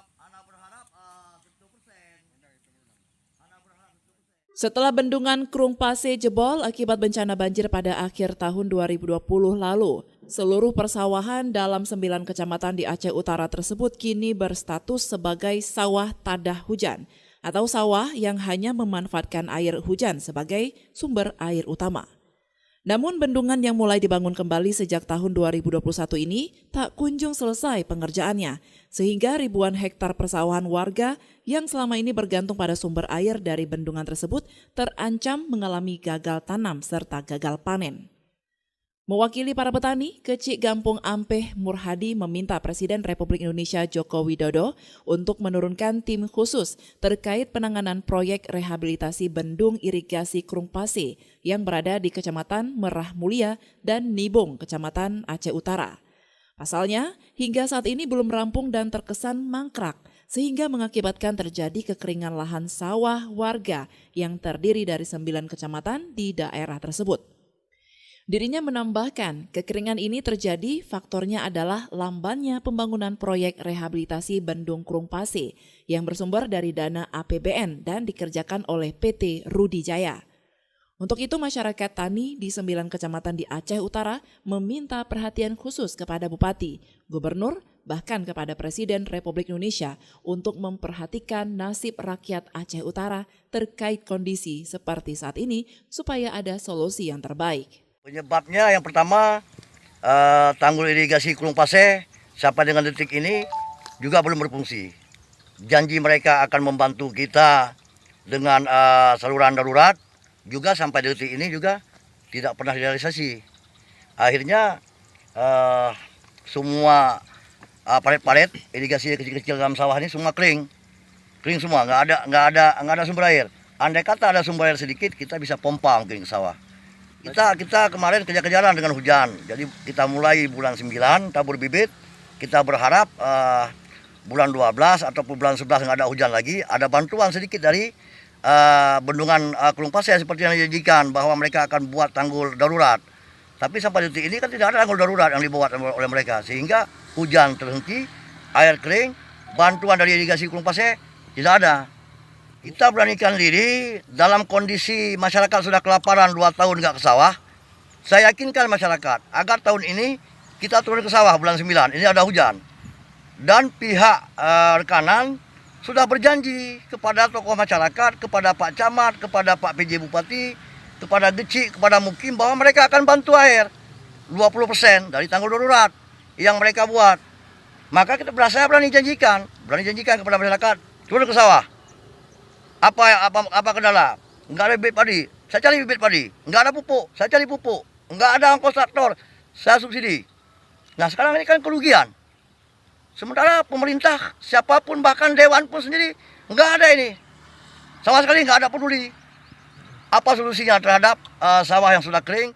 Eh, Setelah bendungan Krung Pase jebol akibat bencana banjir pada akhir tahun 2020 lalu, seluruh persawahan dalam sembilan kecamatan di Aceh Utara tersebut kini berstatus sebagai sawah tadah hujan atau sawah yang hanya memanfaatkan air hujan sebagai sumber air utama. Namun bendungan yang mulai dibangun kembali sejak tahun 2021 ini tak kunjung selesai pengerjaannya, sehingga ribuan hektar persawahan warga yang selama ini bergantung pada sumber air dari bendungan tersebut terancam mengalami gagal tanam serta gagal panen. Mewakili para petani, Kecik Gampung Ampeh Murhadi meminta Presiden Republik Indonesia Joko Widodo untuk menurunkan tim khusus terkait penanganan proyek rehabilitasi bendung irigasi Krungpasi yang berada di Kecamatan Merah Mulia dan Nibung, Kecamatan Aceh Utara. Pasalnya, hingga saat ini belum rampung dan terkesan mangkrak, sehingga mengakibatkan terjadi kekeringan lahan sawah warga yang terdiri dari sembilan kecamatan di daerah tersebut. Dirinya menambahkan, kekeringan ini terjadi faktornya adalah lambannya pembangunan proyek rehabilitasi Bendung Pase yang bersumber dari dana APBN dan dikerjakan oleh PT Rudi Jaya. Untuk itu masyarakat tani di sembilan kecamatan di Aceh Utara meminta perhatian khusus kepada Bupati, Gubernur, bahkan kepada Presiden Republik Indonesia untuk memperhatikan nasib rakyat Aceh Utara terkait kondisi seperti saat ini supaya ada solusi yang terbaik. Penyebabnya yang pertama eh, tanggul irigasi Kulung Pase sampai dengan detik ini juga belum berfungsi. Janji mereka akan membantu kita dengan eh, saluran darurat juga sampai detik ini juga tidak pernah direalisasi. Akhirnya eh, semua eh, palet-palet irigasi kecil-kecil dalam sawah ini semua kering, kering semua, nggak ada nggak ada nggak ada sumber air. Andai kata ada sumber air sedikit, kita bisa pompa ke sawah. Kita kita kemarin kejar-kejaran dengan hujan. Jadi kita mulai bulan 9 tabur bibit. Kita berharap uh, bulan 12 atau bulan 11 nggak ada hujan lagi, ada bantuan sedikit dari uh, bendungan uh, Kelung Pasir seperti yang dijanjikan bahwa mereka akan buat tanggul darurat. Tapi sampai detik ini kan tidak ada tanggul darurat yang dibuat oleh mereka sehingga hujan terhenti, air kering, bantuan dari irigasi Kelung Pasir tidak ada kita beranikan diri dalam kondisi masyarakat sudah kelaparan dua tahun nggak ke sawah. Saya yakinkan masyarakat agar tahun ini kita turun ke sawah bulan 9, ini ada hujan. Dan pihak uh, rekanan sudah berjanji kepada tokoh masyarakat, kepada Pak Camat, kepada Pak PJ Bupati, kepada Geci, kepada Mukim bahwa mereka akan bantu air 20% dari tanggul darurat yang mereka buat. Maka kita berasa berani janjikan, berani janjikan kepada masyarakat turun ke sawah. Apa apa apa kendala? Enggak ada bibit padi. Saya cari bibit padi. Enggak ada pupuk. Saya cari pupuk. Enggak ada ongkos traktor. Saya subsidi. Nah, sekarang ini kan kerugian. Sementara pemerintah siapapun bahkan dewan pun sendiri enggak ada ini. Sama sekali enggak ada peduli. Apa solusinya terhadap uh, sawah yang sudah kering?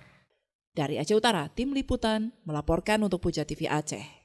Dari Aceh Utara, tim liputan melaporkan untuk Puja TV Aceh.